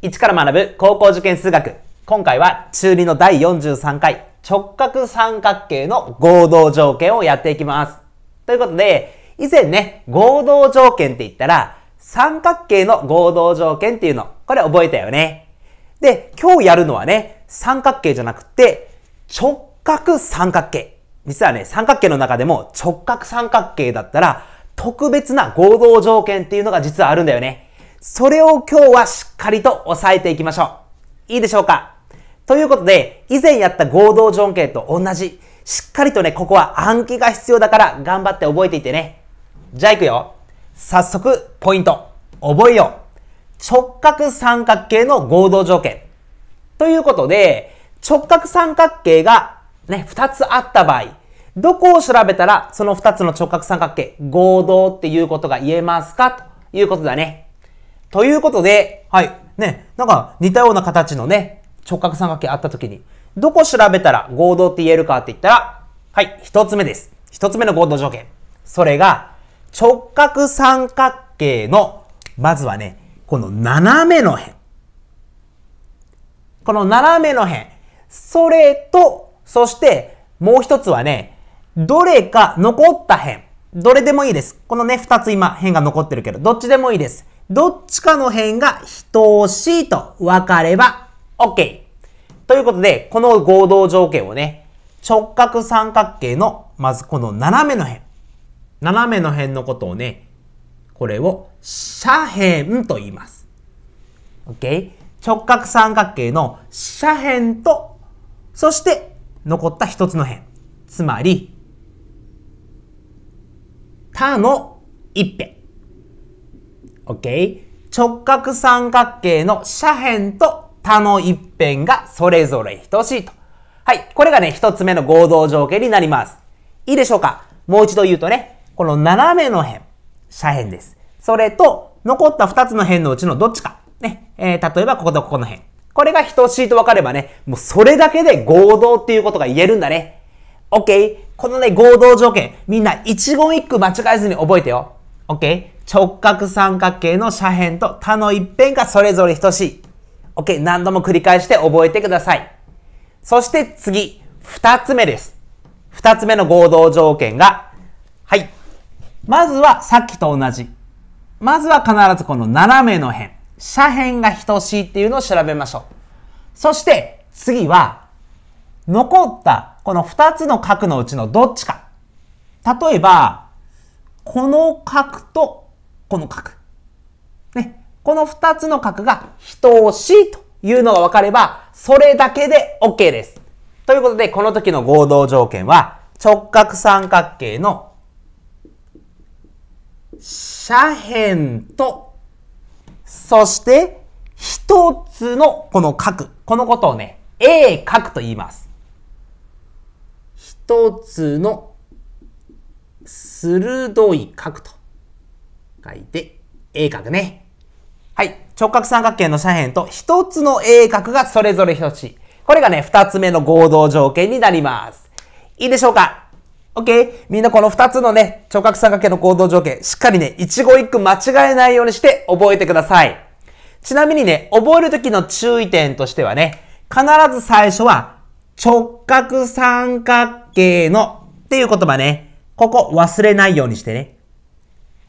一から学ぶ高校受験数学。今回は中2の第43回直角三角形の合同条件をやっていきます。ということで、以前ね、合同条件って言ったら、三角形の合同条件っていうの、これ覚えたよね。で、今日やるのはね、三角形じゃなくて、直角三角形。実はね、三角形の中でも直角三角形だったら、特別な合同条件っていうのが実はあるんだよね。それを今日はしっかりと押さえていきましょう。いいでしょうかということで、以前やった合同条件と同じ、しっかりとね、ここは暗記が必要だから頑張って覚えていてね。じゃあ行くよ。早速、ポイント。覚えよう。直角三角形の合同条件。ということで、直角三角形がね、二つあった場合、どこを調べたらその二つの直角三角形、合同っていうことが言えますかということだね。ということで、はい。ね、なんか似たような形のね、直角三角形あった時に、どこ調べたら合同って言えるかって言ったら、はい、一つ目です。一つ目の合同条件。それが、直角三角形の、まずはね、この斜めの辺。この斜めの辺。それと、そしてもう一つはね、どれか残った辺。どれでもいいです。このね、二つ今、辺が残ってるけど、どっちでもいいです。どっちかの辺が等しいと分かれば OK。ということで、この合同条件をね、直角三角形の、まずこの斜めの辺。斜めの辺のことをね、これを斜辺と言います。OK? 直角三角形の斜辺と、そして残った一つの辺。つまり、他の一辺。OK? 直角三角形の斜辺と他の一辺がそれぞれ等しいと。はい。これがね、一つ目の合同条件になります。いいでしょうかもう一度言うとね、この斜めの辺、斜辺です。それと、残った二つの辺のうちのどっちか。ね。えー、例えばこことここの辺。これが等しいと分かればね、もうそれだけで合同っていうことが言えるんだね。OK? このね、合同条件、みんな一言一句間違えずに覚えてよ。OK? 直角三角形の斜辺と他の一辺がそれぞれ等しい。OK、何度も繰り返して覚えてください。そして次、二つ目です。二つ目の合同条件が、はい。まずはさっきと同じ。まずは必ずこの斜めの辺、斜辺が等しいっていうのを調べましょう。そして次は、残ったこの二つの角のうちのどっちか。例えば、この角とこの角。ね。この二つの角が等しいというのが分かれば、それだけで OK です。ということで、この時の合同条件は、直角三角形の斜辺と、そして一つのこの角。このことをね、A 角と言います。一つの鋭い角と。書いて、鋭角ね。はい。直角三角形の斜辺と一つの鋭角がそれぞれ等しい。これがね、二つ目の合同条件になります。いいでしょうか ?OK? みんなこの二つのね、直角三角形の合同条件、しっかりね、一語一句間違えないようにして覚えてください。ちなみにね、覚えるときの注意点としてはね、必ず最初は直角三角形のっていう言葉ね、ここ忘れないようにしてね。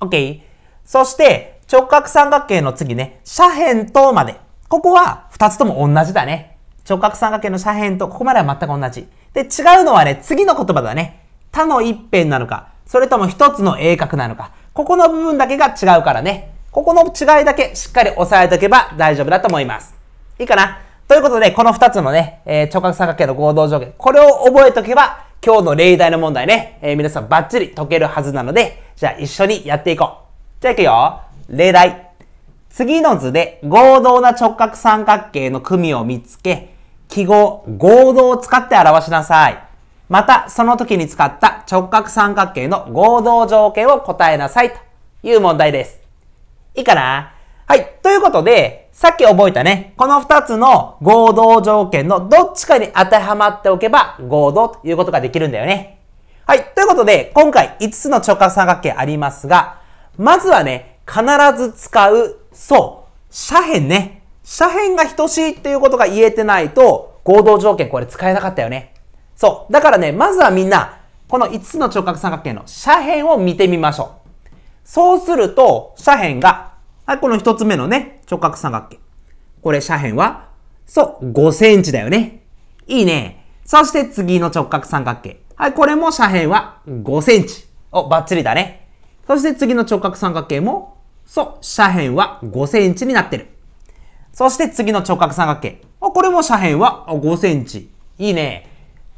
OK? そして直角三角形の次ね、斜辺とまで。ここは二つとも同じだね。直角三角形の斜辺とここまでは全く同じ。で、違うのはね、次の言葉だね。他の一辺なのか、それとも一つの鋭角なのか。ここの部分だけが違うからね。ここの違いだけしっかり押さえておけば大丈夫だと思います。いいかなということで、この二つのね、えー、直角三角形の合同条件、これを覚えておけば、今日の例題の問題ね、えー、皆さんバッチリ解けるはずなので、じゃあ一緒にやっていこう。じゃあいくよ。例題。次の図で合同な直角三角形の組を見つけ、記号合同を使って表しなさい。また、その時に使った直角三角形の合同条件を答えなさいという問題です。いいかなはい。ということで、さっき覚えたね、この二つの合同条件のどっちかに当てはまっておけば合同ということができるんだよね。はい。ということで、今回5つの直角三角形ありますが、まずはね、必ず使う、そう、斜辺ね。斜辺が等しいっていうことが言えてないと、合同条件これ使えなかったよね。そう。だからね、まずはみんな、この5つの直角三角形の斜辺を見てみましょう。そうすると、斜辺が、はい、この1つ目のね、直角三角形。これ斜辺は、そう、5センチだよね。いいね。そして次の直角三角形。はい、これも斜辺は5センチ。お、バッチリだね。そして次の直角三角形も、そう、斜辺は5センチになってる。そして次の直角三角形。これも斜辺は5センチ。いいね。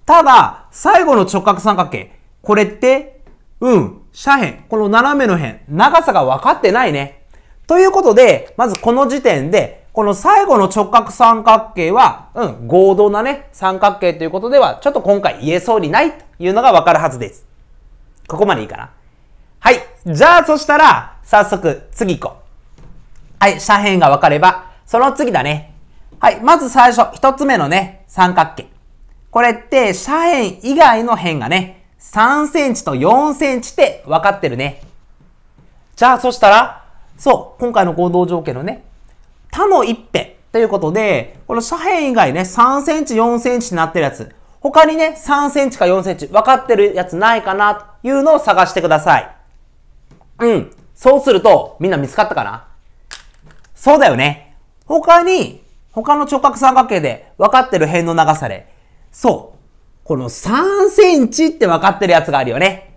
ただ、最後の直角三角形。これって、うん、斜辺。この斜めの辺。長さが分かってないね。ということで、まずこの時点で、この最後の直角三角形は、うん、合同なね、三角形ということでは、ちょっと今回言えそうにないというのが分かるはずです。ここまでいいかなはい。じゃあ、そしたら、早速、次行こう。はい。斜辺が分かれば、その次だね。はい。まず最初、一つ目のね、三角形。これって、斜辺以外の辺がね、3センチと4センチって分かってるね。じゃあ、そしたら、そう、今回の行動条件のね、他の一辺ということで、この斜辺以外ね、3センチ、4センチになってるやつ、他にね、3センチか4センチ分かってるやつないかなというのを探してください。うん。そうすると、みんな見つかったかなそうだよね。他に、他の直角三角形で分かってる辺の長さで、そう。この3センチって分かってるやつがあるよね。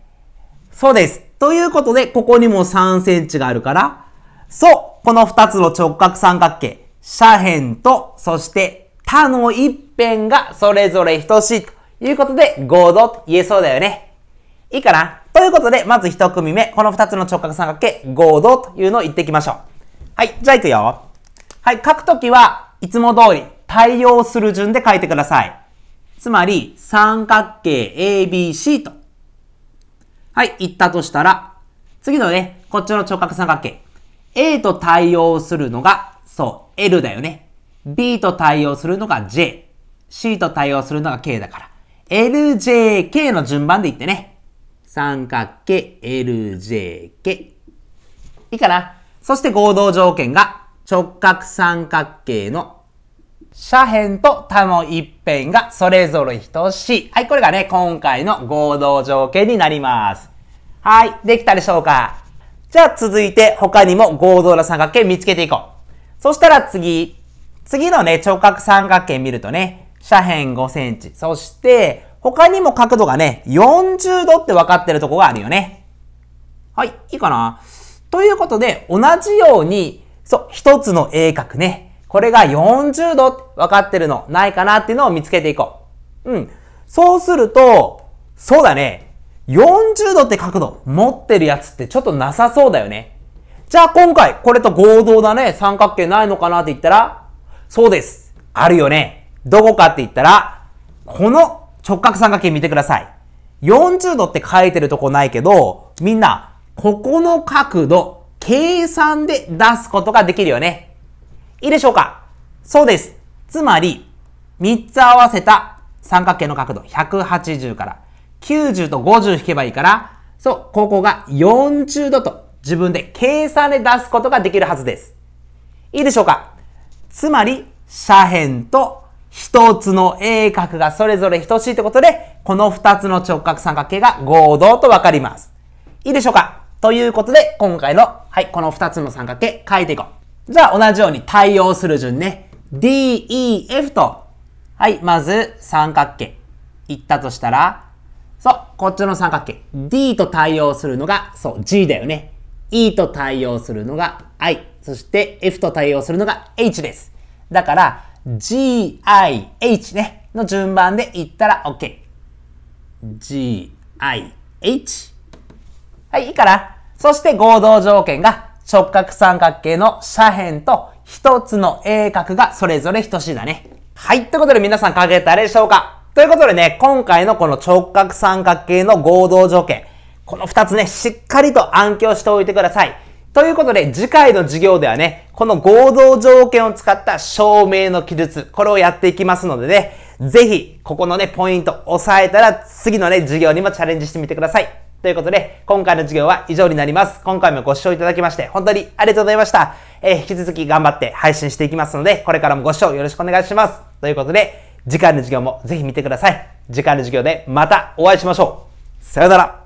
そうです。ということで、ここにも3センチがあるから、そうこの2つの直角三角形、斜辺と、そして他の一辺がそれぞれ等しいということで、合同と言えそうだよね。いいかなということで、まず1組目、この2つの直角三角形、合同というのを言っていきましょう。はい、じゃあいくよ。はい、書くときはいつも通り対応する順で書いてください。つまり、三角形 ABC と。はい、言ったとしたら、次のね、こっちの直角三角形。A と対応するのが、そう、L だよね。B と対応するのが J。C と対応するのが K だから。LJK の順番で言ってね。三角形 LJK。いいかなそして合同条件が直角三角形の斜辺と他の一辺がそれぞれ等しい。はい、これがね、今回の合同条件になります。はい、できたでしょうかじゃあ続いて他にも合同な三角形見つけていこう。そしたら次、次のね、直角三角形見るとね、斜辺5センチ、そして他にも角度がね、40度って分かってるとこがあるよね。はい、いいかなということで、同じように、そう、一つの鋭角ね。これが40度って分かってるのないかなっていうのを見つけていこう。うん。そうすると、そうだね。40度って角度持ってるやつってちょっとなさそうだよね。じゃあ今回、これと合同だね。三角形ないのかなって言ったら、そうです。あるよね。どこかって言ったら、この直角三角形見てください。40度って書いてるとこないけど、みんな、ここの角度、計算で出すことができるよね。いいでしょうかそうです。つまり、3つ合わせた三角形の角度、180から90と50引けばいいから、そう、ここが40度と自分で計算で出すことができるはずです。いいでしょうかつまり、斜辺と一つの鋭角がそれぞれ等しいということで、この二つの直角三角形が合同とわかります。いいでしょうかということで、今回の、はい、この二つの三角形書いていこう。じゃあ同じように対応する順ね。D, E, F と、はい、まず三角形。いったとしたら、そう、こっちの三角形。D と対応するのが、そう、G だよね。E と対応するのが I。そして F と対応するのが H です。だから、GIH ね、の順番で言ったら OK。GIH。はい、いいかなそして合同条件が直角三角形の斜辺と一つの鋭角がそれぞれ等しいだね。はい、ということで皆さん書けたでしょうかということでね、今回のこの直角三角形の合同条件、この二つね、しっかりと暗記をしておいてください。ということで、次回の授業ではね、この合同条件を使った証明の記述、これをやっていきますのでね、ぜひ、ここのね、ポイント押さえたら、次のね、授業にもチャレンジしてみてください。ということで、今回の授業は以上になります。今回もご視聴いただきまして、本当にありがとうございました。えー、引き続き頑張って配信していきますので、これからもご視聴よろしくお願いします。ということで、次回の授業もぜひ見てください。次回の授業でまたお会いしましょう。さよなら。